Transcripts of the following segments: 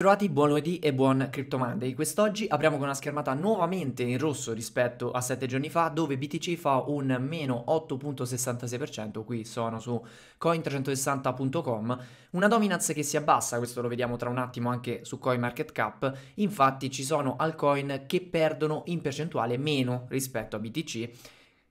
Trovati, buon lunedì e buon Crypto Monday. Quest'oggi apriamo con una schermata nuovamente in rosso rispetto a 7 giorni fa, dove BTC fa un meno 8.66%, qui sono su coin360.com, una dominance che si abbassa, questo lo vediamo tra un attimo anche su CoinMarketCap, infatti ci sono altcoin che perdono in percentuale meno rispetto a BTC,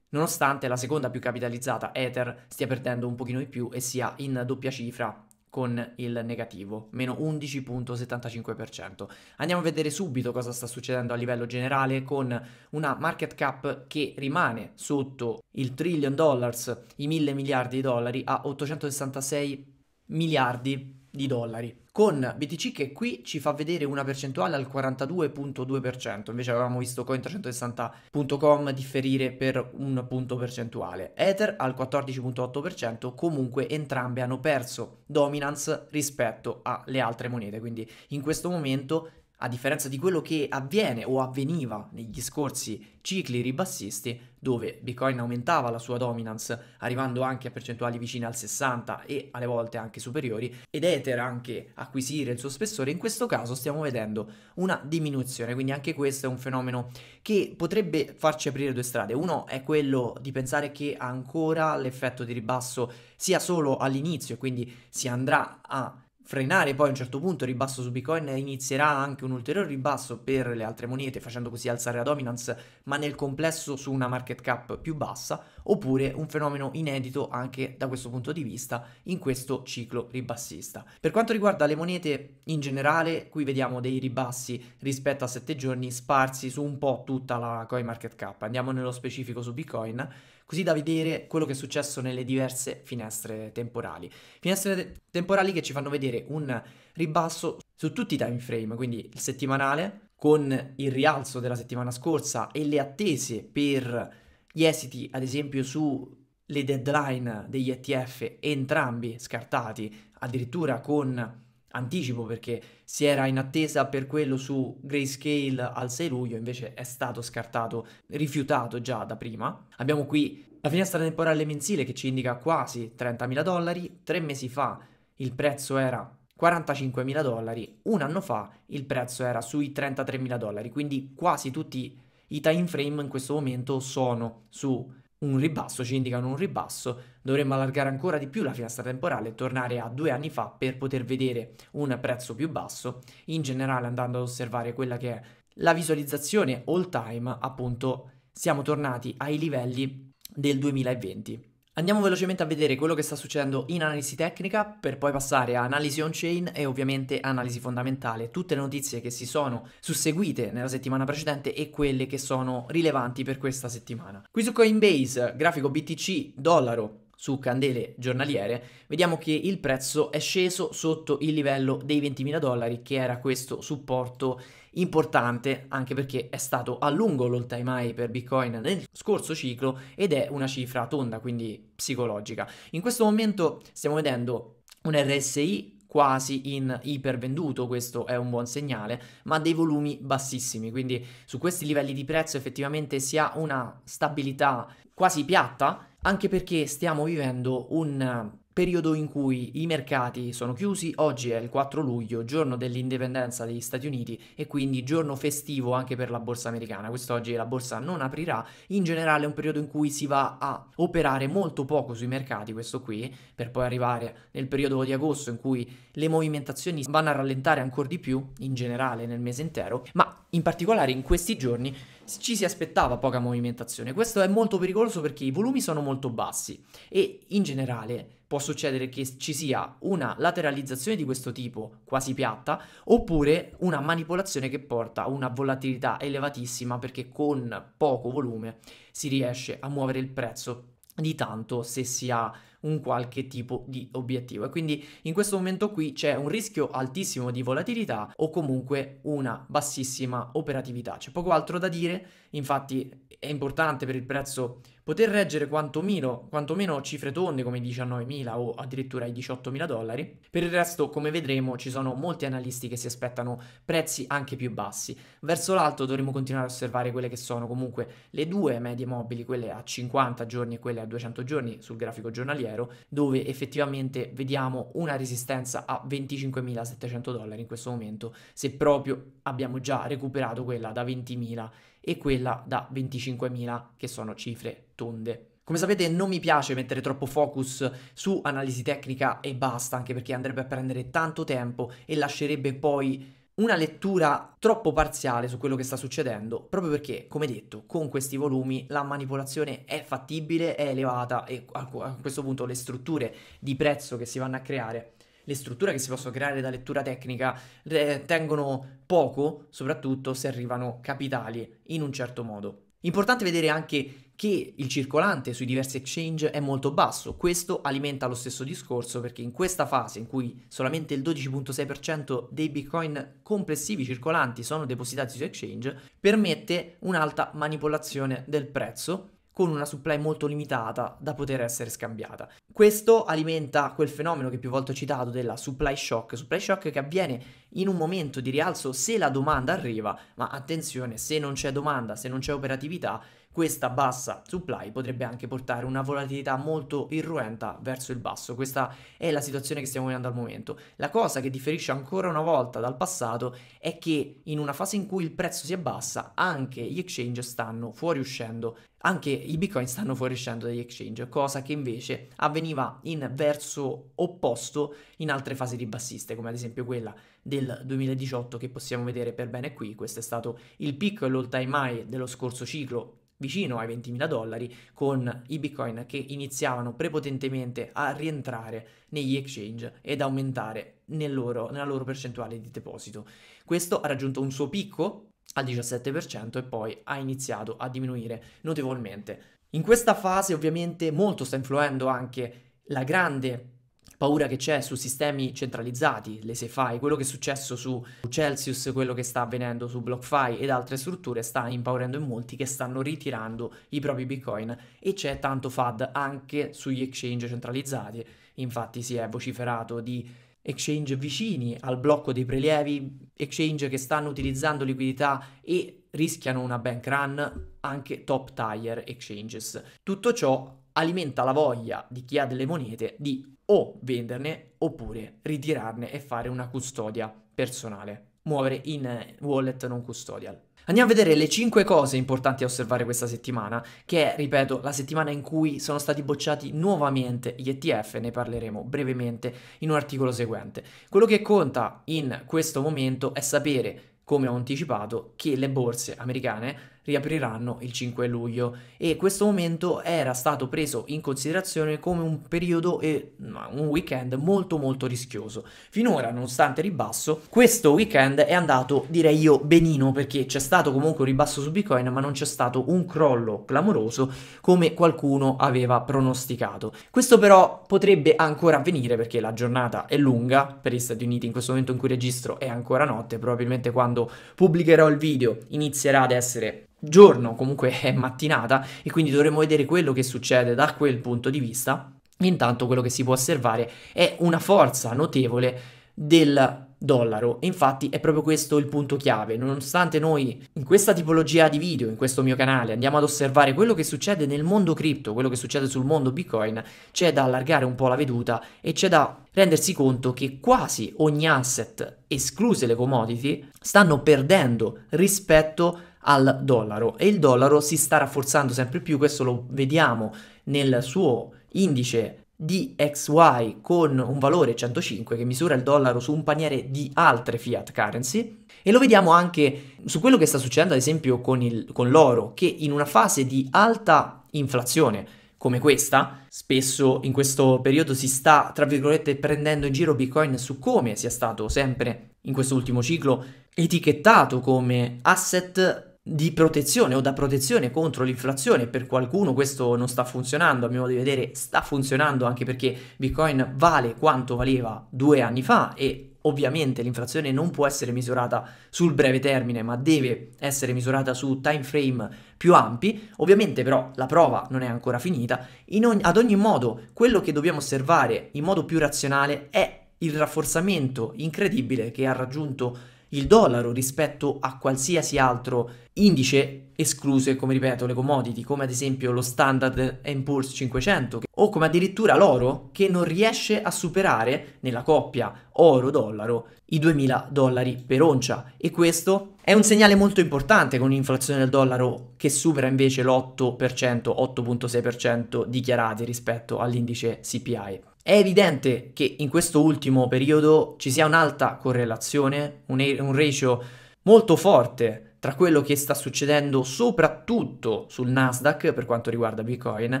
nonostante la seconda più capitalizzata, Ether, stia perdendo un pochino di più e sia in doppia cifra con il negativo, meno 11.75%. Andiamo a vedere subito cosa sta succedendo a livello generale con una market cap che rimane sotto il trillion dollars, i mille miliardi di dollari, a 866 miliardi di dollari. Con BTC che qui ci fa vedere una percentuale al 42.2%, invece avevamo visto coin360.com differire per un punto percentuale. Ether al 14.8%, comunque entrambe hanno perso dominance rispetto alle altre monete, quindi in questo momento a differenza di quello che avviene o avveniva negli scorsi cicli ribassisti, dove Bitcoin aumentava la sua dominance, arrivando anche a percentuali vicine al 60 e alle volte anche superiori, ed Ether anche acquisire il suo spessore, in questo caso stiamo vedendo una diminuzione, quindi anche questo è un fenomeno che potrebbe farci aprire due strade. Uno è quello di pensare che ancora l'effetto di ribasso sia solo all'inizio, e quindi si andrà a frenare poi a un certo punto il ribasso su Bitcoin inizierà anche un ulteriore ribasso per le altre monete facendo così alzare la dominance ma nel complesso su una market cap più bassa oppure un fenomeno inedito anche da questo punto di vista in questo ciclo ribassista. Per quanto riguarda le monete in generale qui vediamo dei ribassi rispetto a 7 giorni sparsi su un po' tutta la coin market cap andiamo nello specifico su Bitcoin così da vedere quello che è successo nelle diverse finestre temporali. Finestre te- temporali che ci fanno vedere un ribasso su tutti i time frame, quindi il settimanale con il rialzo della settimana scorsa e le attese per gli esiti, ad esempio su le deadline degli ETF entrambi scartati, addirittura con anticipo perché si era in attesa per quello su Grayscale al 6 luglio, invece è stato scartato, rifiutato già da prima. Abbiamo qui la finestra temporale mensile che ci indica quasi 30.000 dollari, tre mesi fa il prezzo era 45.000 dollari, un anno fa il prezzo era sui 33.000 dollari, quindi quasi tutti i time frame in questo momento sono su un ribasso, ci indicano un ribasso, dovremmo allargare ancora di più la finestra temporale e tornare a due anni fa per poter vedere un prezzo più basso, in generale andando ad osservare quella che è la visualizzazione all time, appunto siamo tornati ai livelli del 2020. Andiamo velocemente a vedere quello che sta succedendo in analisi tecnica per poi passare a analisi on-chain e ovviamente analisi fondamentale, tutte le notizie che si sono susseguite nella settimana precedente e quelle che sono rilevanti per questa settimana. Qui su Coinbase, grafico BTC, dollaro, su candele giornaliere, vediamo che il prezzo è sceso sotto il livello dei 20.000 dollari, che era questo supporto importante anche perché è stato a lungo l'all time high per Bitcoin nel scorso ciclo ed è una cifra tonda, quindi psicologica. In questo momento stiamo vedendo un RSI quasi in ipervenduto, questo è un buon segnale, ma dei volumi bassissimi, quindi su questi livelli di prezzo effettivamente si ha una stabilità quasi piatta, anche perché stiamo vivendo un periodo in cui i mercati sono chiusi, oggi è il 4 luglio, giorno dell'indipendenza degli Stati Uniti e quindi giorno festivo anche per la borsa americana. Quest'oggi la borsa non aprirà, in generale è un periodo in cui si va a operare molto poco sui mercati, questo qui, per poi arrivare nel periodo di agosto in cui le movimentazioni vanno a rallentare ancora di più in generale nel mese intero, ma in particolare in questi giorni ci si aspettava poca movimentazione. Questo è molto pericoloso perché i volumi sono molto bassi e in generale può succedere che ci sia una lateralizzazione di questo tipo quasi piatta oppure una manipolazione che porta a una volatilità elevatissima perché con poco volume si riesce a muovere il prezzo di tanto se si ha un qualche tipo di obiettivo e quindi in questo momento qui c'è un rischio altissimo di volatilità o comunque una bassissima operatività. C'è poco altro da dire Infatti è importante per il prezzo poter reggere quantomeno, quantomeno cifre tonde come i 19.000 o addirittura i 18.000 dollari. Per il resto, come vedremo, ci sono molti analisti che si aspettano prezzi anche più bassi. Verso l'alto dovremo continuare a osservare quelle che sono comunque le due medie mobili, quelle a 50 giorni e quelle a 200 giorni sul grafico giornaliero, dove effettivamente vediamo una resistenza a 25.700 dollari in questo momento, se proprio abbiamo già recuperato quella da 20.000 e quella da 25.000, che sono cifre tonde. Come sapete non mi piace mettere troppo focus su analisi tecnica e basta, anche perché andrebbe a prendere tanto tempo e lascerebbe poi una lettura troppo parziale su quello che sta succedendo, proprio perché, come detto, con questi volumi la manipolazione è fattibile, è elevata e a questo punto le strutture di prezzo che si vanno a creare le strutture che si possono creare da lettura tecnica eh, tengono poco, soprattutto se arrivano capitali in un certo modo. Importante vedere anche che il circolante sui diversi exchange è molto basso, questo alimenta lo stesso discorso perché in questa fase in cui solamente il 12.6% dei bitcoin complessivi circolanti sono depositati su exchange permette un'alta manipolazione del prezzo con una supply molto limitata da poter essere scambiata. Questo alimenta quel fenomeno che più volte ho citato della supply shock, supply shock che avviene in un momento di rialzo se la domanda arriva, ma attenzione, se non c'è domanda, se non c'è operatività, questa bassa supply potrebbe anche portare una volatilità molto irruenta verso il basso. Questa è la situazione che stiamo vedendo al momento. La cosa che differisce ancora una volta dal passato è che in una fase in cui il prezzo si abbassa, anche gli exchange stanno fuoriuscendo anche i bitcoin stanno fuoriuscendo dagli exchange, cosa che invece avveniva in verso opposto in altre fasi ribassiste, come ad esempio quella del 2018 che possiamo vedere per bene qui. Questo è stato il picco e l'all time high dello scorso ciclo vicino ai 20.000 dollari con i bitcoin che iniziavano prepotentemente a rientrare negli exchange ed aumentare nel loro, nella loro percentuale di deposito. Questo ha raggiunto un suo picco al 17% e poi ha iniziato a diminuire notevolmente. In questa fase ovviamente molto sta influendo anche la grande paura che c'è su sistemi centralizzati, le SeFi, quello che è successo su Celsius, quello che sta avvenendo su BlockFi ed altre strutture sta impaurendo in molti che stanno ritirando i propri bitcoin e c'è tanto FAD anche sugli exchange centralizzati, infatti si è vociferato di exchange vicini al blocco dei prelievi, exchange che stanno utilizzando liquidità e rischiano una bank run, anche top tier exchanges. Tutto ciò alimenta la voglia di chi ha delle monete di o venderne oppure ritirarne e fare una custodia personale, muovere in eh, wallet non custodial. Andiamo a vedere le 5 cose importanti da osservare questa settimana, che è, ripeto, la settimana in cui sono stati bocciati nuovamente gli ETF, ne parleremo brevemente in un articolo seguente. Quello che conta in questo momento è sapere, come ho anticipato, che le borse americane riapriranno il 5 luglio e questo momento era stato preso in considerazione come un periodo e un weekend molto molto rischioso. Finora, nonostante il ribasso, questo weekend è andato direi io benino perché c'è stato comunque un ribasso su Bitcoin ma non c'è stato un crollo clamoroso come qualcuno aveva pronosticato. Questo però potrebbe ancora avvenire perché la giornata è lunga per gli Stati Uniti in questo momento in cui registro è ancora notte, probabilmente quando pubblicherò il video inizierà ad essere giorno, comunque è mattinata e quindi dovremo vedere quello che succede da quel punto di vista. Intanto quello che si può osservare è una forza notevole del dollaro. infatti è proprio questo il punto chiave. Nonostante noi in questa tipologia di video, in questo mio canale, andiamo ad osservare quello che succede nel mondo cripto, quello che succede sul mondo Bitcoin, c'è da allargare un po' la veduta e c'è da rendersi conto che quasi ogni asset, escluse le commodity, stanno perdendo rispetto al dollaro e il dollaro si sta rafforzando sempre più, questo lo vediamo nel suo indice DXY con un valore 105 che misura il dollaro su un paniere di altre fiat currency e lo vediamo anche su quello che sta succedendo ad esempio con, il, con l'oro che in una fase di alta inflazione come questa, spesso in questo periodo si sta, tra virgolette, prendendo in giro Bitcoin su come sia stato sempre in questo ultimo ciclo etichettato come asset di protezione o da protezione contro l'inflazione. Per qualcuno questo non sta funzionando, a mio modo di vedere sta funzionando anche perché Bitcoin vale quanto valeva due anni fa e ovviamente l'inflazione non può essere misurata sul breve termine, ma deve essere misurata su time frame più ampi. Ovviamente però la prova non è ancora finita. Ogni, ad ogni modo, quello che dobbiamo osservare in modo più razionale è il rafforzamento incredibile che ha raggiunto il dollaro rispetto a qualsiasi altro indice, escluse, come ripeto, le commodity, come ad esempio lo standard Poor's 500, o come addirittura l'oro, che non riesce a superare nella coppia oro-dollaro i 2000 dollari per oncia. E questo è un segnale molto importante con un'inflazione del dollaro che supera invece l'8%, 8.6% dichiarati rispetto all'indice CPI. È evidente che in questo ultimo periodo ci sia un'alta correlazione, un, un ratio molto forte tra quello che sta succedendo soprattutto sul Nasdaq per quanto riguarda Bitcoin,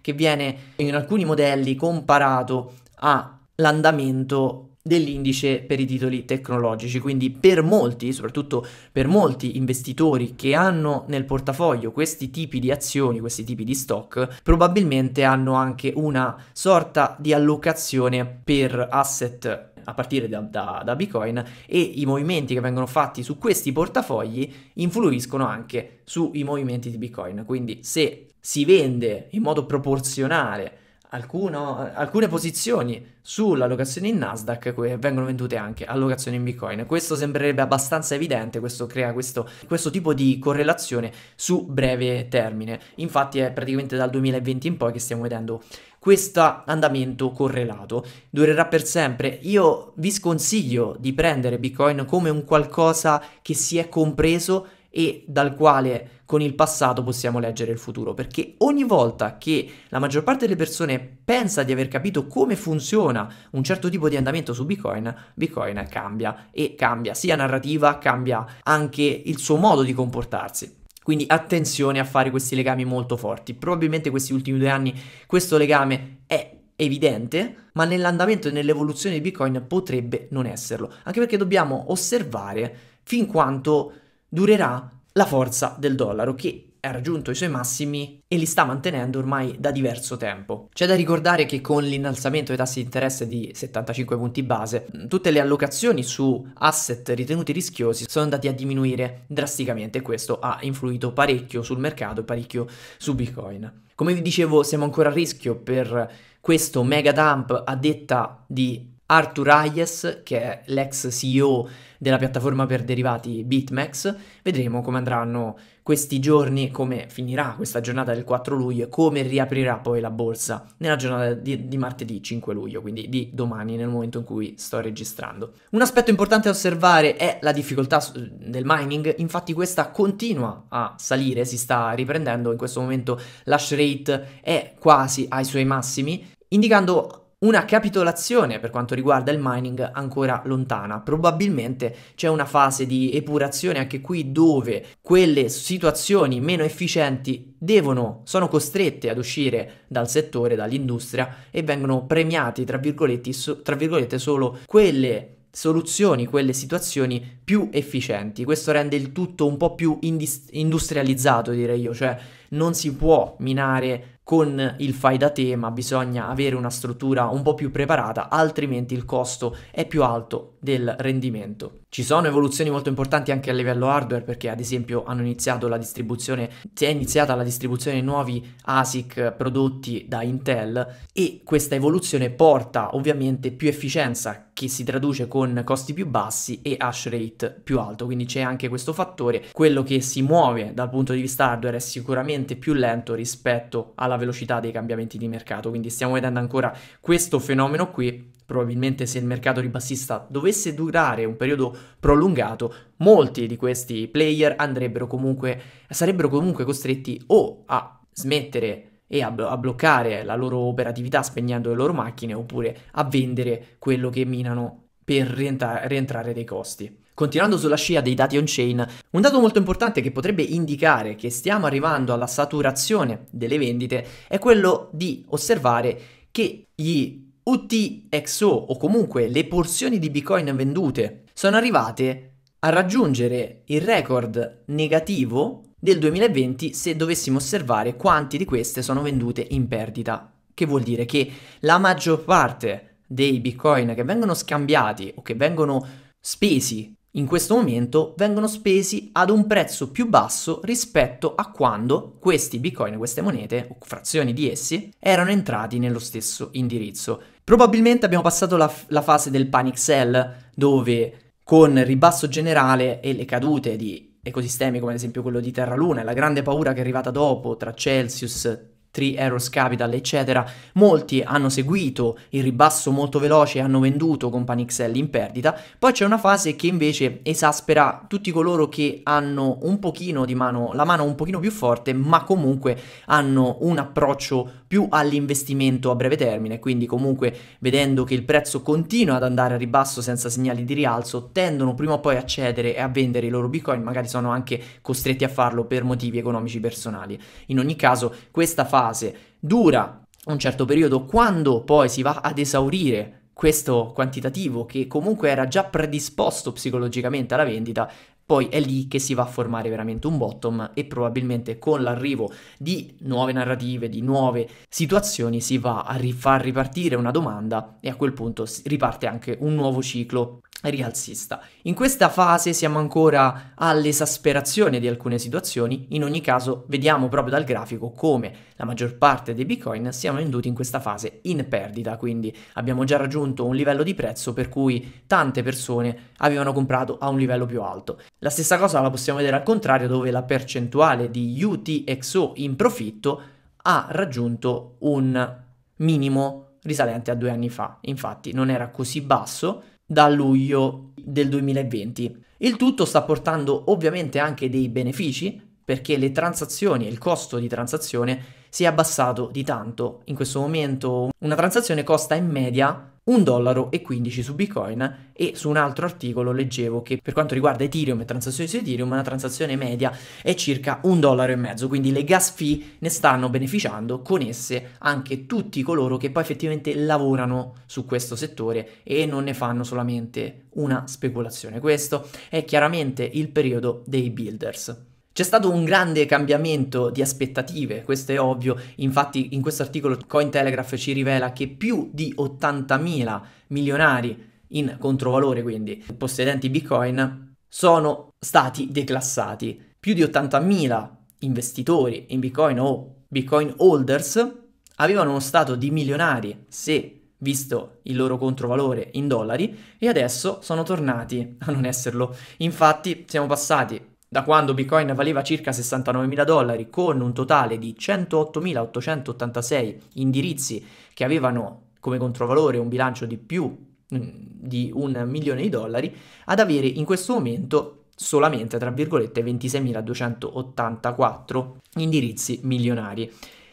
che viene in alcuni modelli comparato all'andamento dell'indice per i titoli tecnologici, quindi per molti, soprattutto per molti investitori che hanno nel portafoglio questi tipi di azioni, questi tipi di stock, probabilmente hanno anche una sorta di allocazione per asset a partire da, da, da, Bitcoin e i movimenti che vengono fatti su questi portafogli influiscono anche sui movimenti di Bitcoin. Quindi se si vende in modo proporzionale alcuno, alcune posizioni sull'allocazione in Nasdaq che vengono vendute anche allocazioni in Bitcoin. Questo sembrerebbe abbastanza evidente, questo crea questo, questo tipo di correlazione su breve termine. Infatti è praticamente dal 2020 in poi che stiamo vedendo questo andamento correlato. Durerà per sempre. Io vi sconsiglio di prendere Bitcoin come un qualcosa che si è compreso e dal quale con il passato possiamo leggere il futuro, perché ogni volta che la maggior parte delle persone pensa di aver capito come funziona un certo tipo di andamento su Bitcoin, Bitcoin cambia e cambia sia narrativa, cambia anche il suo modo di comportarsi. Quindi attenzione a fare questi legami molto forti. Probabilmente questi ultimi due anni questo legame è evidente, ma nell'andamento e nell'evoluzione di Bitcoin potrebbe non esserlo, anche perché dobbiamo osservare fin quanto durerà la forza del dollaro che ha raggiunto i suoi massimi e li sta mantenendo ormai da diverso tempo. C'è da ricordare che con l'innalzamento dei tassi di interesse di 75 punti base, mm, tutte le allocazioni su asset ritenuti rischiosi sono andate a diminuire drasticamente e questo ha influito parecchio sul mercato e parecchio su Bitcoin. Come vi dicevo, siamo ancora a rischio per questo mega dump a detta di Arthur Hayes, che è l'ex CEO della piattaforma per derivati BitMEX. Vedremo come andranno questi giorni, come finirà questa giornata del 4 luglio e come riaprirà poi la borsa nella giornata di, di, martedì 5 luglio, quindi di domani nel momento in cui sto registrando. Un aspetto importante da osservare è la difficoltà del mining, infatti questa continua a salire, si sta riprendendo, in questo momento l'hash rate è quasi ai suoi massimi, indicando una capitolazione per quanto riguarda il mining ancora lontana, probabilmente c'è una fase di epurazione anche qui dove quelle situazioni meno efficienti devono, sono costrette ad uscire dal settore, dall'industria e vengono premiati, tra virgolette, so, tra virgolette solo quelle soluzioni, quelle situazioni più efficienti. Questo rende il tutto un po' più indis- industrializzato, direi io, cioè non si può minare con il fai da te, ma bisogna avere una struttura un po' più preparata, altrimenti il costo è più alto del rendimento. Ci sono evoluzioni molto importanti anche a livello hardware perché ad esempio hanno iniziato la distribuzione, si è iniziata la distribuzione di nuovi ASIC prodotti da Intel e questa evoluzione porta ovviamente più efficienza che si traduce con costi più bassi e hash rate più alto, quindi c'è anche questo fattore, quello che si muove dal punto di vista hardware è sicuramente più lento rispetto alla velocità dei cambiamenti di mercato, quindi stiamo vedendo ancora questo fenomeno qui probabilmente se il mercato ribassista dovesse durare un periodo prolungato, molti di questi player andrebbero comunque, sarebbero comunque costretti o a smettere e a, a, bloccare la loro operatività spegnendo le loro macchine oppure a vendere quello che minano per rientra- rientrare dei costi. Continuando sulla scia dei dati on-chain, un dato molto importante che potrebbe indicare che stiamo arrivando alla saturazione delle vendite è quello di osservare che gli UTXO o comunque le porzioni di Bitcoin vendute sono arrivate a raggiungere il record negativo del 2020 se dovessimo osservare quanti di queste sono vendute in perdita, che vuol dire che la maggior parte dei Bitcoin che vengono scambiati o che vengono spesi in questo momento vengono spesi ad un prezzo più basso rispetto a quando questi bitcoin, queste monete o frazioni di essi erano entrati nello stesso indirizzo. Probabilmente abbiamo passato la, f- la fase del panic sell, dove con il ribasso generale e le cadute di ecosistemi come ad esempio quello di Terra Luna e la grande paura che è arrivata dopo tra Celsius, Tree Errors Capital, eccetera, molti hanno seguito il ribasso molto veloce e hanno venduto Company XL in perdita. Poi c'è una fase che invece esaspera tutti coloro che hanno un pochino di mano, la mano un pochino più forte, ma comunque hanno un approccio più all'investimento a breve termine, quindi comunque vedendo che il prezzo continua ad andare a ribasso senza segnali di rialzo, tendono prima o poi a cedere e a vendere i loro bitcoin, magari sono anche costretti a farlo per motivi economici personali. In ogni caso, questa fase fase dura un certo periodo, quando poi si va ad esaurire questo quantitativo che comunque era già predisposto psicologicamente alla vendita, poi è lì che si va a formare veramente un bottom e probabilmente con l'arrivo di nuove narrative, di nuove situazioni si va a rifar ripartire una domanda e a quel punto riparte anche un nuovo ciclo rialzista. In questa fase siamo ancora all'esasperazione di alcune situazioni, in ogni caso vediamo proprio dal grafico come la maggior parte dei bitcoin siano venduti in questa fase in perdita, quindi abbiamo già raggiunto un livello di prezzo per cui tante persone avevano comprato a un livello più alto. La stessa cosa la possiamo vedere al contrario dove la percentuale di UTXO in profitto ha raggiunto un minimo risalente a due anni fa, infatti non era così basso da luglio del 2020. Il tutto sta portando ovviamente anche dei benefici perché le transazioni, e il costo di transazione si è abbassato di tanto. In questo momento una transazione costa in media 1 dollaro e 15 su Bitcoin e su un altro articolo leggevo che per quanto riguarda Ethereum e transazioni su Ethereum una transazione media è circa 1 dollaro e mezzo, quindi le gas fee ne stanno beneficiando con esse anche tutti coloro che poi effettivamente lavorano su questo settore e non ne fanno solamente una speculazione. Questo è chiaramente il periodo dei builders. C'è stato un grande cambiamento di aspettative, questo è ovvio, infatti in questo articolo Cointelegraph ci rivela che più di 80.000 milionari in controvalore, quindi possedenti Bitcoin, sono stati declassati. Più di 80.000 investitori in Bitcoin o Bitcoin holders avevano uno stato di milionari se visto il loro controvalore in dollari e adesso sono tornati a non esserlo. Infatti siamo passati da quando Bitcoin valeva circa 69.000 dollari con un totale di 108.886 indirizzi che avevano come controvalore un bilancio di più mm, di un milione di dollari, ad avere in questo momento solamente tra virgolette 26.284 indirizzi milionari.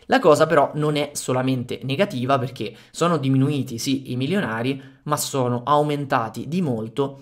La cosa però non è solamente negativa perché sono diminuiti sì i milionari, ma sono aumentati di molto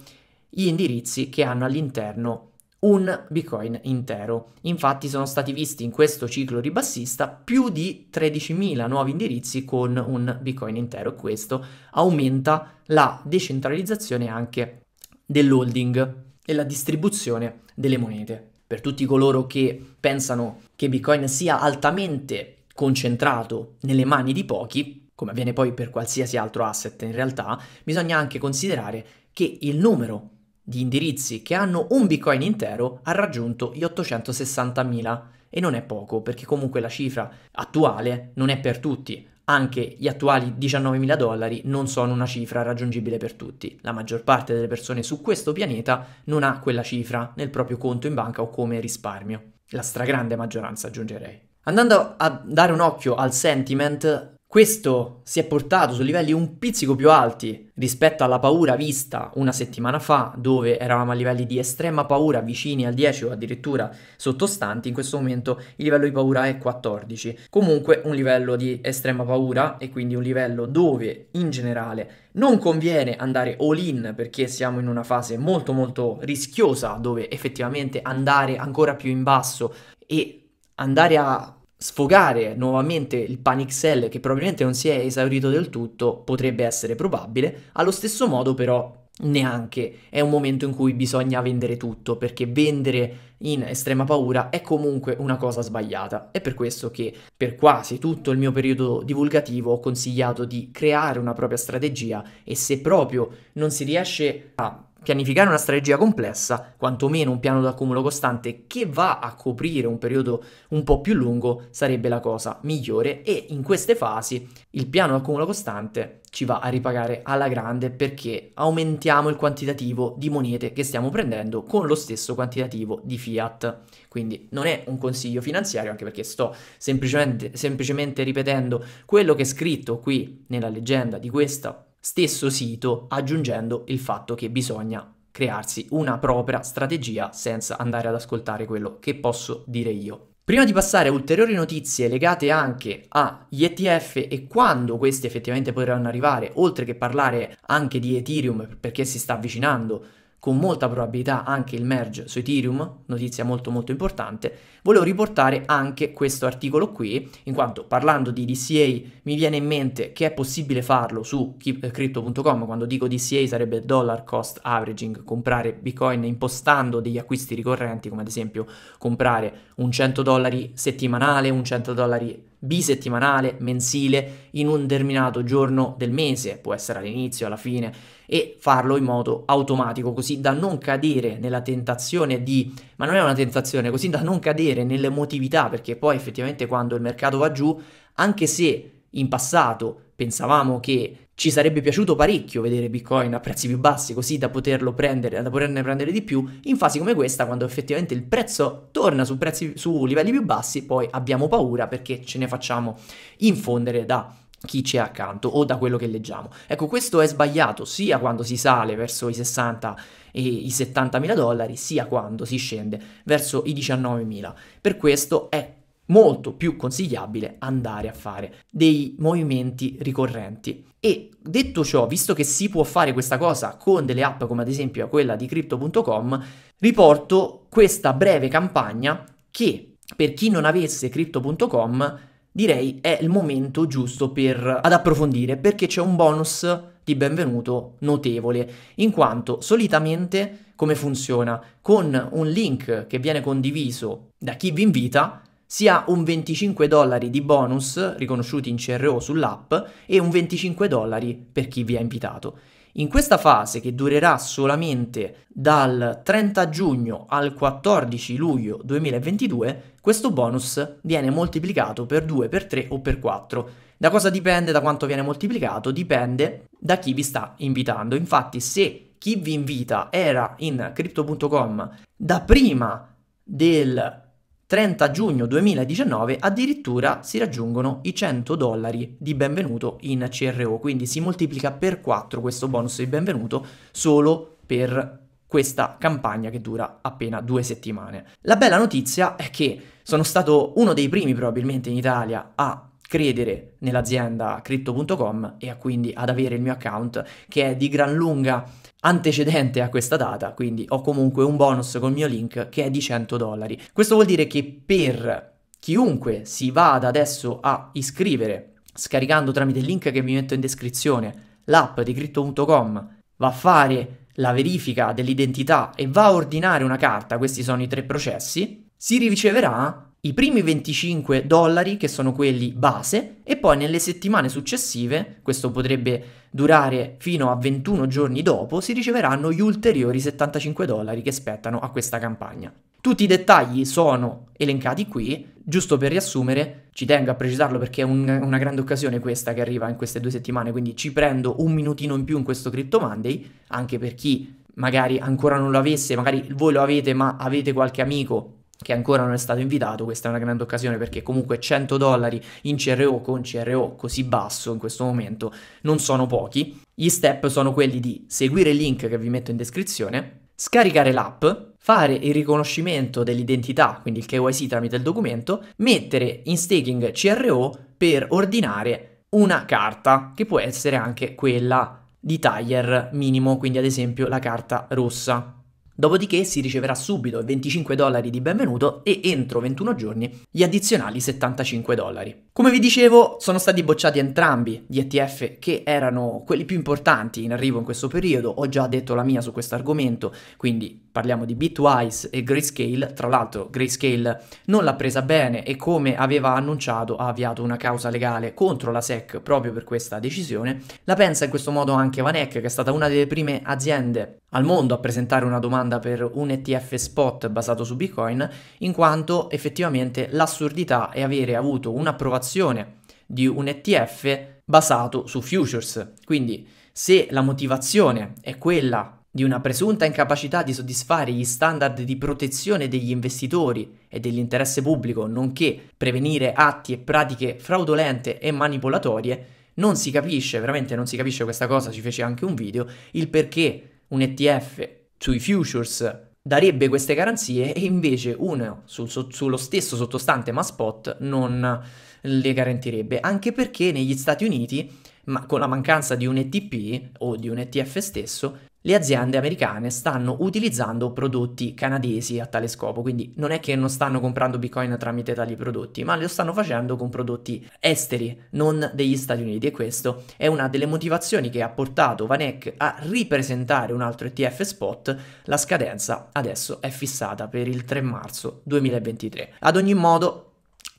gli indirizzi che hanno all'interno un bitcoin intero. Infatti sono stati visti in questo ciclo ribassista più di 13.000 nuovi indirizzi con un bitcoin intero e questo aumenta la decentralizzazione anche dell'holding e la distribuzione delle monete. Per tutti coloro che pensano che bitcoin sia altamente concentrato nelle mani di pochi, come avviene poi per qualsiasi altro asset in realtà, bisogna anche considerare che il numero di indirizzi che hanno un Bitcoin intero ha raggiunto gli 860.000 e non è poco perché comunque la cifra attuale non è per tutti. Anche gli attuali 19.000 dollari non sono una cifra raggiungibile per tutti. La maggior parte delle persone su questo pianeta non ha quella cifra nel proprio conto in banca o come risparmio. La stragrande maggioranza aggiungerei. Andando a dare un occhio al sentiment, questo si è portato su livelli un pizzico più alti rispetto alla paura vista una settimana fa, dove eravamo a livelli di estrema paura vicini al 10 o addirittura sottostanti. In questo momento il livello di paura è 14. Comunque un livello di estrema paura e quindi un livello dove in generale non conviene andare all in perché siamo in una fase molto molto rischiosa dove effettivamente andare ancora più in basso e andare a sfogare nuovamente il panic sell che probabilmente non si è esaurito del tutto, potrebbe essere probabile, allo stesso modo però neanche è un momento in cui bisogna vendere tutto perché vendere in estrema paura è comunque una cosa sbagliata è per questo che per quasi tutto il mio periodo divulgativo ho consigliato di creare una propria strategia e se proprio non si riesce a pianificare una strategia complessa, quantomeno un piano d'accumulo costante che va a coprire un periodo un po' più lungo, sarebbe la cosa migliore e in queste fasi il piano d'accumulo costante ci va a ripagare alla grande perché aumentiamo il quantitativo di monete che stiamo prendendo con lo stesso quantitativo di fiat. Quindi non è un consiglio finanziario, anche perché sto semplicemente, semplicemente ripetendo quello che è scritto qui nella leggenda di questa stesso sito aggiungendo il fatto che bisogna crearsi una propria strategia senza andare ad ascoltare quello che posso dire io. Prima di passare a ulteriori notizie legate anche agli ETF e quando questi effettivamente potranno arrivare, oltre che parlare anche di Ethereum perché si sta avvicinando con molta probabilità anche il merge su Ethereum, notizia molto molto importante, volevo riportare anche questo articolo qui, in quanto parlando di DCA mi viene in mente che è possibile farlo su eh, crypto.com, quando dico DCA sarebbe dollar cost averaging, comprare Bitcoin impostando degli acquisti ricorrenti, come ad esempio comprare un 100 dollari settimanale, un 100 dollari bisettimanale, mensile, in un determinato giorno del mese, può essere all'inizio, alla fine, e farlo in modo automatico, così da non cadere nella tentazione di, ma non è una tentazione, così da non cadere nell'emotività, perché poi effettivamente quando il mercato va giù, anche se in passato pensavamo che ci sarebbe piaciuto parecchio vedere Bitcoin a prezzi più bassi, così da poterlo prendere, da poterne prendere di più. In fasi come questa, quando effettivamente il prezzo torna su, prezzi, su livelli più bassi, poi abbiamo paura perché ce ne facciamo infondere da chi c'è accanto o da quello che leggiamo. Ecco, questo è sbagliato sia quando si sale verso i 60 e i 70 mila dollari, sia quando si scende verso i 19 mila. Per questo è molto più consigliabile andare a fare dei movimenti ricorrenti. E detto ciò, visto che si può fare questa cosa con delle app come ad esempio quella di crypto.com, riporto questa breve campagna che per chi non avesse crypto.com direi è il momento giusto per ad approfondire perché c'è un bonus di benvenuto notevole in quanto solitamente come funziona con un link che viene condiviso da chi vi invita si ha un 25 dollari di bonus riconosciuti in CRO sull'app e un 25 dollari per chi vi ha invitato. In questa fase che durerà solamente dal 30 giugno al 14 luglio 2022, questo bonus viene moltiplicato per 2, per 3 o per 4. Da cosa dipende? Da quanto viene moltiplicato? Dipende da chi vi sta invitando. Infatti se chi vi invita era in crypto.com da prima del 30 giugno 2019 addirittura si raggiungono i 100 dollari di benvenuto in CRO, quindi si moltiplica per 4 questo bonus di benvenuto solo per questa campagna che dura appena due settimane. La bella notizia è che sono stato uno dei primi probabilmente in Italia a credere nell'azienda crypto.com e quindi ad avere il mio account che è di gran lunga antecedente a questa data, quindi ho comunque un bonus col mio link che è di 100 dollari. Questo vuol dire che per chiunque si vada adesso a iscrivere scaricando tramite il link che vi metto in descrizione l'app di crypto.com, va a fare la verifica dell'identità e va a ordinare una carta, questi sono i tre processi, si riceverà i primi 25 dollari, che sono quelli base, e poi nelle settimane successive, questo potrebbe durare fino a 21 giorni dopo, si riceveranno gli ulteriori 75 dollari che spettano a questa campagna. Tutti i dettagli sono elencati qui, giusto per riassumere, ci tengo a precisarlo perché è un, una grande occasione questa che arriva in queste due settimane, quindi ci prendo un minutino in più in questo Crypto Monday, anche per chi magari ancora non lo avesse, magari voi lo avete ma avete qualche amico che ancora non è stato invitato, questa è una grande occasione perché comunque 100 dollari in CRO con CRO così basso in questo momento non sono pochi. Gli step sono quelli di seguire il link che vi metto in descrizione, scaricare l'app, fare il riconoscimento dell'identità, quindi il KYC tramite il documento, mettere in staking CRO per ordinare una carta, che può essere anche quella di tier minimo, quindi ad esempio la carta rossa. Dopodiché si riceverà subito 25 dollari di benvenuto e entro 21 giorni gli addizionali 75 dollari. Come vi dicevo, sono stati bocciati entrambi gli ETF che erano quelli più importanti in arrivo in questo periodo. Ho già detto la mia su questo argomento, quindi parliamo di Bitwise e Grayscale. Tra l'altro, Grayscale non l'ha presa bene e, come aveva annunciato, ha avviato una causa legale contro la SEC proprio per questa decisione. La pensa in questo modo anche Vanek, che è stata una delle prime aziende al mondo a presentare una domanda domanda per un ETF spot basato su Bitcoin, in quanto effettivamente l'assurdità è avere avuto un'approvazione di un ETF basato su futures. Quindi se la motivazione è quella di una presunta incapacità di soddisfare gli standard di protezione degli investitori e dell'interesse pubblico, nonché prevenire atti e pratiche fraudolente e manipolatorie, non si capisce, veramente non si capisce questa cosa, ci fece anche un video, il perché un ETF sui futures darebbe queste garanzie e invece uno sul, sullo stesso sottostante ma spot non le garantirebbe, anche perché negli Stati Uniti, ma con la mancanza di un ETP o di un ETF stesso, le aziende americane stanno utilizzando prodotti canadesi a tale scopo, quindi non è che non stanno comprando Bitcoin tramite tali prodotti, ma lo stanno facendo con prodotti esteri, non degli Stati Uniti e questo è una delle motivazioni che ha portato Vanek a ripresentare un altro ETF spot, la scadenza adesso è fissata per il 3 marzo 2023. Ad ogni modo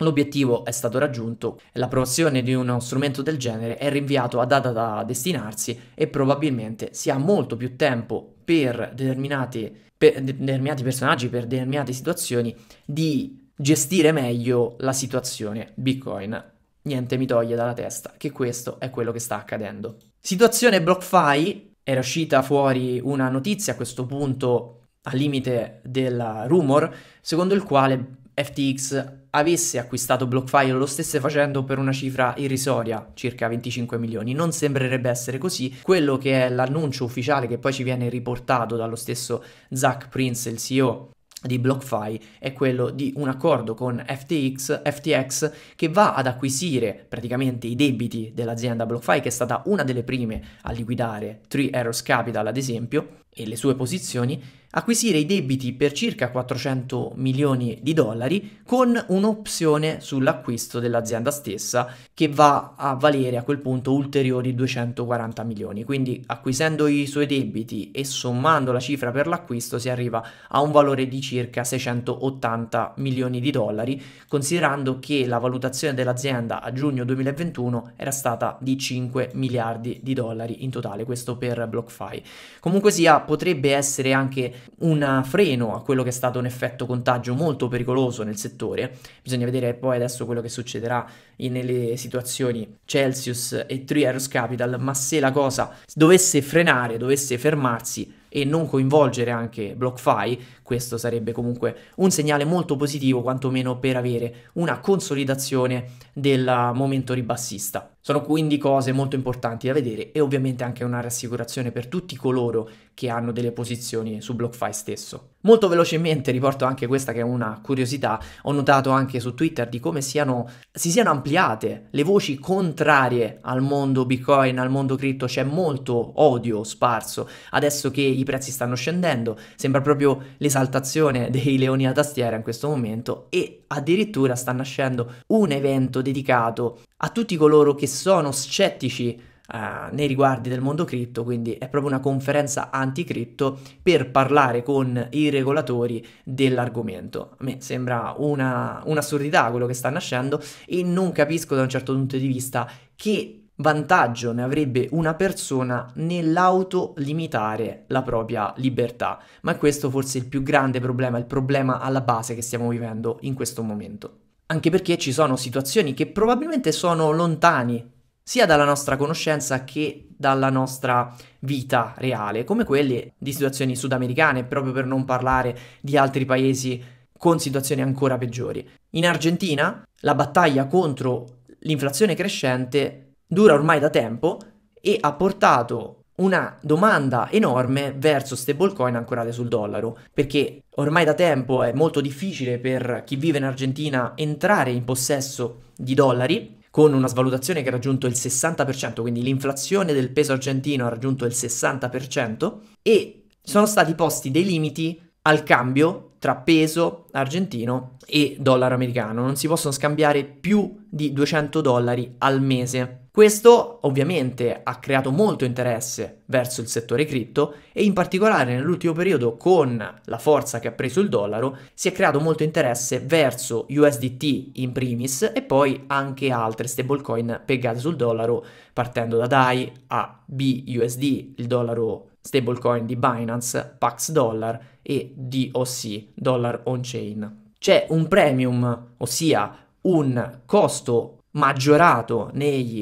L'obiettivo è stato raggiunto, l'approvazione di uno strumento del genere è rinviato a data da destinarsi e probabilmente si ha molto più tempo per determinati, per determinati personaggi, per determinate situazioni, di gestire meglio la situazione Bitcoin. Niente mi toglie dalla testa che questo è quello che sta accadendo. Situazione BlockFi, era uscita fuori una notizia a questo punto al limite del rumor, secondo il quale FTX avesse acquistato BlockFi Blockfire lo stesse facendo per una cifra irrisoria, circa 25 milioni. Non sembrerebbe essere così. Quello che è l'annuncio ufficiale che poi ci viene riportato dallo stesso Zach Prince, il CEO di BlockFi è quello di un accordo con FTX, FTX, che va ad acquisire praticamente i debiti dell'azienda BlockFi che è stata una delle prime a liquidare Three Arrows Capital ad esempio e le sue posizioni acquisire i debiti per circa 400 milioni di dollari con un'opzione sull'acquisto dell'azienda stessa che va a valere a quel punto ulteriori 240 milioni. Quindi acquisendo i suoi debiti e sommando la cifra per l'acquisto si arriva a un valore di circa 680 milioni di dollari, considerando che la valutazione dell'azienda a giugno 2021 era stata di 5 miliardi di dollari in totale, questo per BlockFi. Comunque sia potrebbe essere anche un freno a quello che è stato un effetto contagio molto pericoloso nel settore. Bisogna vedere poi adesso quello che succederà nelle situazioni Celsius e Trieros Capital, ma se la cosa dovesse frenare, dovesse fermarsi e non coinvolgere anche BlockFi, questo sarebbe comunque un segnale molto positivo quantomeno per avere una consolidazione del momento ribassista. Sono quindi cose molto importanti da vedere e ovviamente anche una rassicurazione per tutti coloro che hanno delle posizioni su BlockFi stesso. Molto velocemente riporto anche questa che è una curiosità, ho notato anche su Twitter di come siano, si siano ampliate le voci contrarie al mondo Bitcoin, al mondo cripto, c'è molto odio sparso adesso che i prezzi stanno scendendo, sembra proprio l'esatto esaltazione dei leoni a tastiera in questo momento e addirittura sta nascendo un evento dedicato a tutti coloro che sono scettici Uh, nei riguardi del mondo cripto, quindi è proprio una conferenza anticripto per parlare con i regolatori dell'argomento. A me sembra una, un'assurdità quello che sta nascendo e non capisco da un certo punto di vista che vantaggio ne avrebbe una persona nell'autolimitare la propria libertà, ma questo forse è il più grande problema, il problema alla base che stiamo vivendo in questo momento. Anche perché ci sono situazioni che probabilmente sono lontani sia dalla nostra conoscenza che dalla nostra vita reale, come quelle di situazioni sudamericane, proprio per non parlare di altri paesi con situazioni ancora peggiori. In Argentina la battaglia contro l'inflazione crescente dura ormai da tempo e ha portato una domanda enorme verso stablecoin ancorate sul dollaro, perché ormai da tempo è molto difficile per chi vive in Argentina entrare in possesso di dollari, con una svalutazione che ha raggiunto il 60%, quindi l'inflazione del peso argentino ha raggiunto il 60%, e sono stati posti dei limiti al cambio tra peso argentino e dollaro americano, non si possono scambiare più di 200 dollari al mese. Questo ovviamente ha creato molto interesse verso il settore cripto e in particolare nell'ultimo periodo con la forza che ha preso il dollaro si è creato molto interesse verso USDT in primis e poi anche altre stablecoin peggate sul dollaro partendo da DAI a BUSD, il dollaro stablecoin di Binance, Pax Dollar e DOC, Dollar On Chain. C'è un premium, ossia un costo maggiorato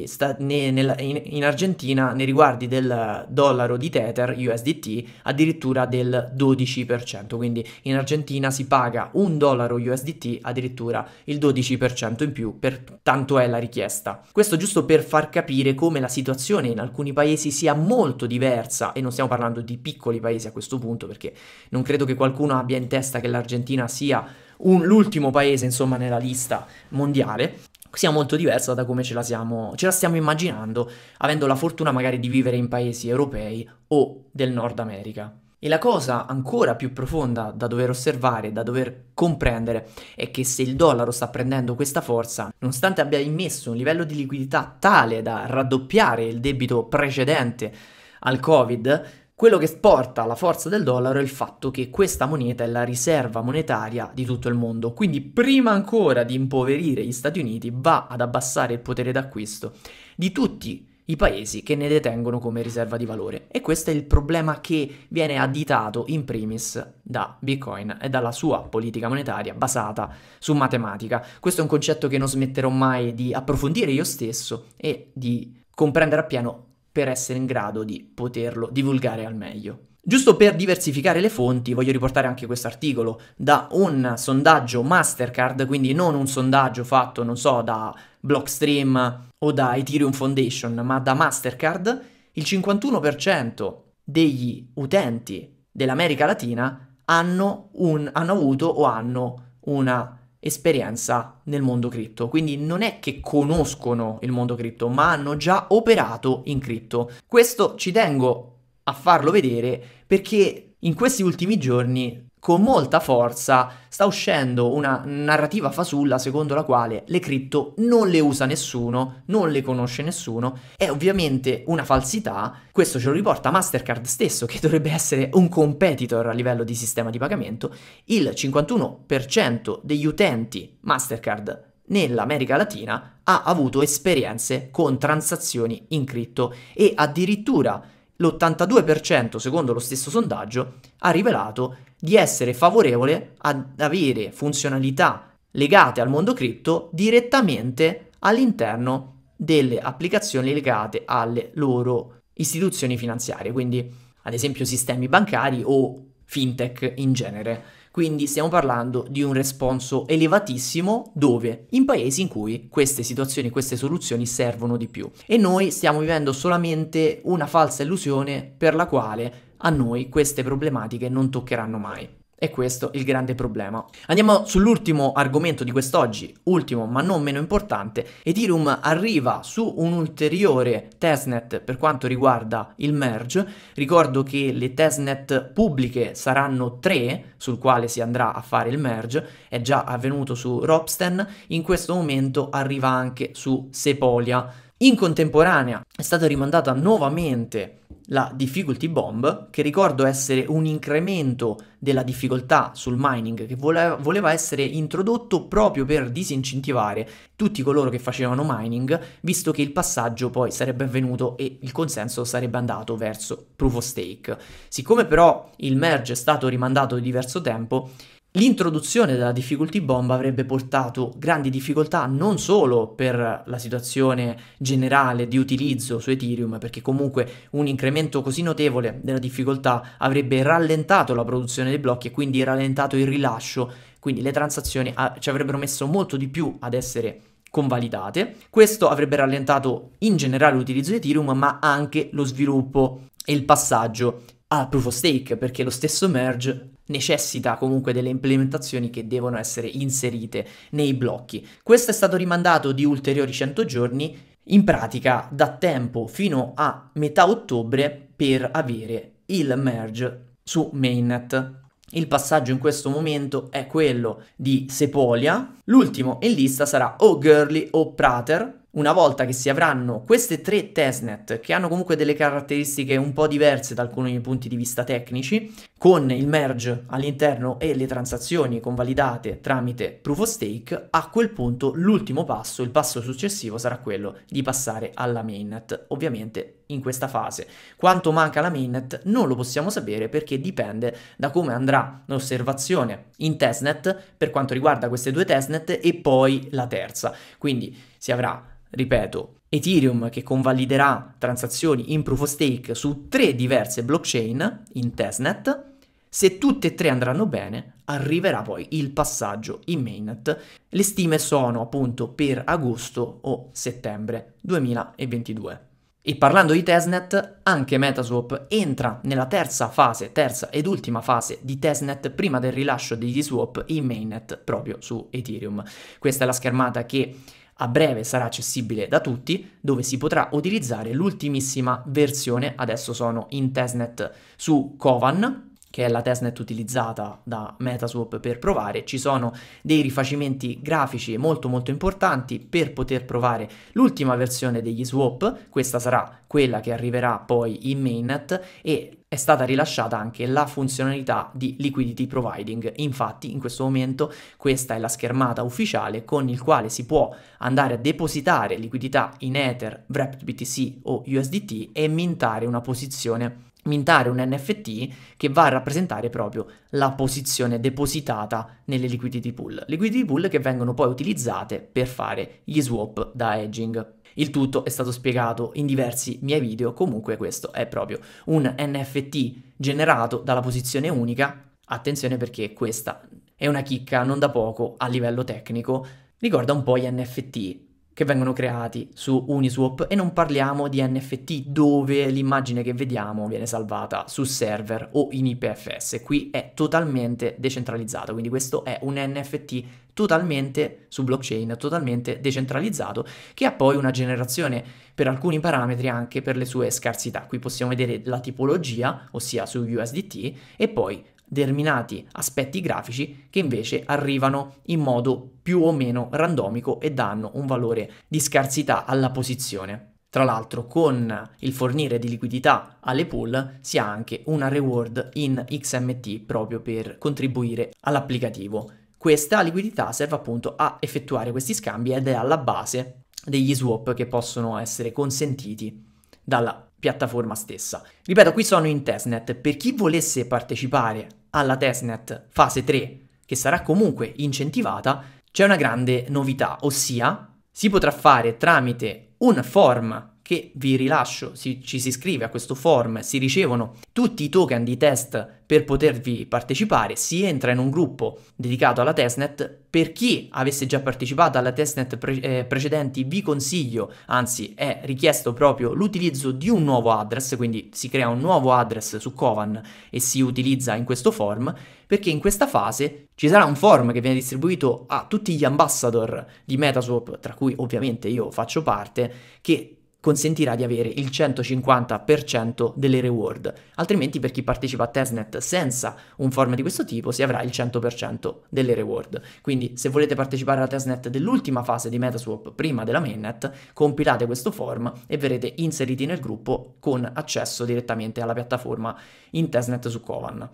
sta- ne- nel- in-, Argentina nei riguardi del dollaro di Tether, USDT, addirittura del 12%, quindi in Argentina si paga un dollaro USDT addirittura il 12% in più, per tanto è la richiesta. Questo giusto per far capire come la situazione in alcuni paesi sia molto diversa e non stiamo parlando di piccoli paesi a questo punto perché non credo che qualcuno abbia in testa che l'Argentina sia un, l'ultimo paese insomma nella lista mondiale sia molto diversa da come ce la, siamo, ce la stiamo immaginando, avendo la fortuna magari di vivere in paesi europei o del Nord America. E la cosa ancora più profonda da dover osservare, da dover comprendere, è che se il dollaro sta prendendo questa forza, nonostante abbia immesso un livello di liquidità tale da raddoppiare il debito precedente al Covid, quello che porta alla forza del dollaro è il fatto che questa moneta è la riserva monetaria di tutto il mondo, quindi prima ancora di impoverire gli Stati Uniti va ad abbassare il potere d'acquisto di tutti i paesi che ne detengono come riserva di valore e questo è il problema che viene additato in primis da Bitcoin e dalla sua politica monetaria basata su matematica. Questo è un concetto che non smetterò mai di approfondire io stesso e di comprendere appieno per essere in grado di poterlo divulgare al meglio. Giusto per diversificare le fonti, voglio riportare anche questo articolo da un sondaggio Mastercard, quindi non un sondaggio fatto, non so, da Blockstream o da Ethereum Foundation, ma da Mastercard, il 51% degli utenti dell'America Latina hanno, un, hanno avuto o hanno una esperienza nel mondo cripto, quindi non è che conoscono il mondo cripto, ma hanno già operato in cripto. Questo ci tengo a farlo vedere perché in questi ultimi giorni con molta forza sta uscendo una narrativa fasulla secondo la quale le cripto non le usa nessuno, non le conosce nessuno, è ovviamente una falsità, questo ce lo riporta Mastercard stesso che dovrebbe essere un competitor a livello di sistema di pagamento, il 51% degli utenti Mastercard nell'America Latina ha avuto esperienze con transazioni in cripto e addirittura l'82% secondo lo stesso sondaggio ha rivelato di essere favorevole ad avere funzionalità legate al mondo cripto direttamente all'interno delle applicazioni legate alle loro istituzioni finanziarie, quindi ad esempio sistemi bancari o fintech in genere. Quindi stiamo parlando di un responso elevatissimo dove? In paesi in cui queste situazioni, queste soluzioni servono di più. E noi stiamo vivendo solamente una falsa illusione per la quale a noi queste problematiche non toccheranno mai. E questo è il grande problema. Andiamo sull'ultimo argomento di quest'oggi, ultimo ma non meno importante. Ethereum arriva su un ulteriore testnet per quanto riguarda il merge. Ricordo che le testnet pubbliche saranno tre sul quale si andrà a fare il merge. È già avvenuto su Ropsten, in questo momento arriva anche su Sepolia. In contemporanea è stata rimandata nuovamente la difficulty bomb, che ricordo essere un incremento della difficoltà sul mining che voleva, essere introdotto proprio per disincentivare tutti coloro che facevano mining, visto che il passaggio poi sarebbe avvenuto e il consenso sarebbe andato verso proof of stake. Siccome però il merge è stato rimandato di diverso tempo, L'introduzione della difficulty bomb avrebbe portato grandi difficoltà non solo per la situazione generale di utilizzo su Ethereum, perché comunque un incremento così notevole della difficoltà avrebbe rallentato la produzione dei blocchi e quindi rallentato il rilascio, quindi le transazioni ah, ci avrebbero messo molto di più ad essere convalidate. Questo avrebbe rallentato in generale l'utilizzo di Ethereum, ma anche lo sviluppo e il passaggio a proof of stake, perché lo stesso merge necessita comunque delle implementazioni che devono essere inserite nei blocchi. Questo è stato rimandato di ulteriori 100 giorni, in pratica da tempo fino a metà ottobre per avere il merge su mainnet. Il passaggio in questo momento è quello di Sepolia, l'ultimo in lista sarà o Girly o Prater, una volta che si avranno queste tre testnet, che hanno comunque delle caratteristiche un po' diverse da alcuni punti di vista tecnici, con il merge all'interno e le transazioni convalidate tramite proof of stake, a quel punto l'ultimo passo, il passo successivo sarà quello di passare alla mainnet, ovviamente in questa fase. Quanto manca la mainnet non lo possiamo sapere perché dipende da come andrà l'osservazione in testnet per quanto riguarda queste due testnet e poi la terza. Quindi si avrà ripeto, Ethereum che convaliderà transazioni in proof of stake su tre diverse blockchain in testnet. Se tutte e tre andranno bene, arriverà poi il passaggio in mainnet. Le stime sono appunto per agosto o settembre 2022. E parlando di testnet, anche Metaswap entra nella terza fase, terza ed ultima fase di testnet prima del rilascio di T-Swap in mainnet proprio su Ethereum. Questa è la schermata che a breve sarà accessibile da tutti, dove si potrà utilizzare l'ultimissima versione, adesso sono in testnet su Covan, che è la testnet utilizzata da Metaswap per provare. Ci sono dei rifacimenti grafici molto molto importanti per poter provare l'ultima versione degli swap, questa sarà quella che arriverà poi in mainnet e è stata rilasciata anche la funzionalità di liquidity providing. Infatti, in questo momento questa è la schermata ufficiale con il quale si può andare a depositare liquidità in Ether, Wrapped BTC o USDT e mintare una posizione mintare un NFT che va a rappresentare proprio la posizione depositata nelle liquidity pool, liquidity pool che vengono poi utilizzate per fare gli swap da edging. Il tutto è stato spiegato in diversi miei video, comunque questo è proprio un NFT generato dalla posizione unica, attenzione perché questa è una chicca non da poco a livello tecnico, ricorda un po' gli NFT che vengono creati su Uniswap e non parliamo di NFT dove l'immagine che vediamo viene salvata su server o in IPFS. Qui è totalmente decentralizzato, quindi questo è un NFT totalmente su blockchain, totalmente decentralizzato, che ha poi una generazione per alcuni parametri anche per le sue scarsità. Qui possiamo vedere la tipologia, ossia su USDT, e poi determinati aspetti grafici che invece arrivano in modo più o meno randomico e danno un valore di scarsità alla posizione. Tra l'altro con il fornire di liquidità alle pool si ha anche una reward in XMT proprio per contribuire all'applicativo. Questa liquidità serve appunto a effettuare questi scambi ed è alla base degli swap che possono essere consentiti dalla piattaforma stessa. Ripeto, qui sono in testnet, per chi volesse partecipare alla testnet fase 3, che sarà comunque incentivata, c'è una grande novità, ossia si potrà fare tramite un form che vi rilascio, si, ci si iscrive a questo form, si ricevono tutti i token di test per potervi partecipare, si entra in un gruppo dedicato alla testnet. Per chi avesse già partecipato alla testnet pre- eh, precedenti vi consiglio, anzi è richiesto proprio l'utilizzo di un nuovo address, quindi si crea un nuovo address su Covan e si utilizza in questo form, perché in questa fase ci sarà un form che viene distribuito a tutti gli ambassador di Metaswap, tra cui ovviamente io faccio parte, che consentirà di avere il 150% delle reward, altrimenti per chi partecipa a testnet senza un form di questo tipo si avrà il 100% delle reward. Quindi se volete partecipare alla testnet dell'ultima fase di Metaswap prima della mainnet, compilate questo form e verrete inseriti nel gruppo con accesso direttamente alla piattaforma in testnet su Covan.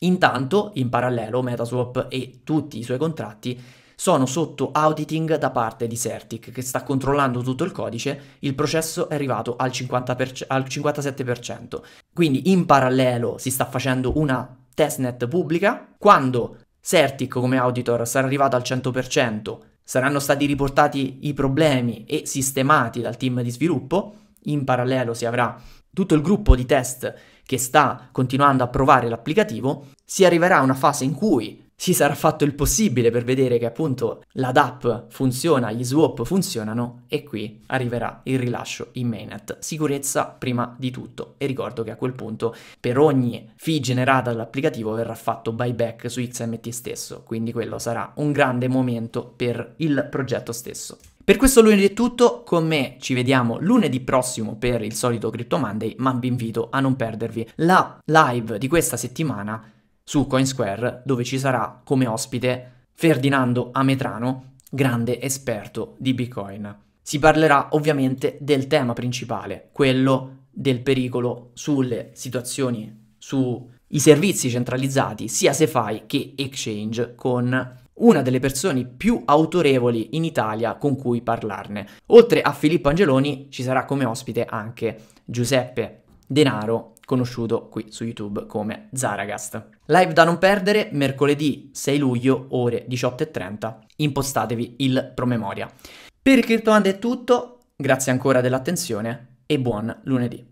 Intanto, in parallelo, Metaswap e tutti i suoi contratti sono sotto auditing da parte di Certic che sta controllando tutto il codice, il processo è arrivato al, perc- al 57%. Quindi in parallelo si sta facendo una testnet pubblica, quando Certic come auditor sarà arrivato al 100%, saranno stati riportati i problemi e sistemati dal team di sviluppo, in parallelo si avrà tutto il gruppo di test che sta continuando a provare l'applicativo, si arriverà a una fase in cui si sarà fatto il possibile per vedere che appunto la DAP funziona, gli swap funzionano e qui arriverà il rilascio in mainnet. Sicurezza prima di tutto e ricordo che a quel punto per ogni fee generata dall'applicativo verrà fatto buyback su XMT stesso, quindi quello sarà un grande momento per il progetto stesso. Per questo lunedì è tutto, con me ci vediamo lunedì prossimo per il solito Crypto Monday, ma vi invito a non perdervi la live di questa settimana su Coinsquare dove ci sarà come ospite Ferdinando Ametrano, grande esperto di Bitcoin. Si parlerà ovviamente del tema principale, quello del pericolo sulle situazioni, sui servizi centralizzati, sia SeFi che Exchange, con una delle persone più autorevoli in Italia con cui parlarne. Oltre a Filippo Angeloni ci sarà come ospite anche Giuseppe Denaro conosciuto qui su YouTube come Zaragast. Live da non perdere mercoledì 6 luglio ore 18.30. Impostatevi il promemoria. Per il CryptoHand è tutto, grazie ancora dell'attenzione e buon lunedì.